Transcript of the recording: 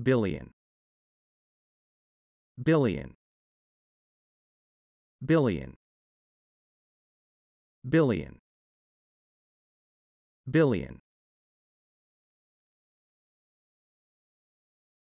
billion billion billion billion billion